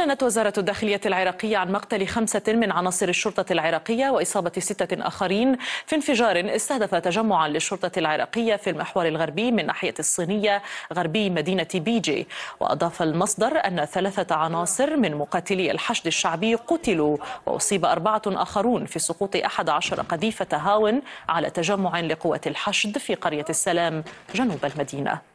أعلنت وزارة الداخلية العراقية عن مقتل خمسة من عناصر الشرطة العراقية وإصابة ستة آخرين في انفجار استهدف تجمعا للشرطة العراقية في المحور الغربي من ناحية الصينية غربي مدينة بيجي وأضاف المصدر أن ثلاثة عناصر من مقاتلي الحشد الشعبي قتلوا وأصيب أربعة آخرون في سقوط أحد عشر قذيفة هاون على تجمع لقوات الحشد في قرية السلام جنوب المدينة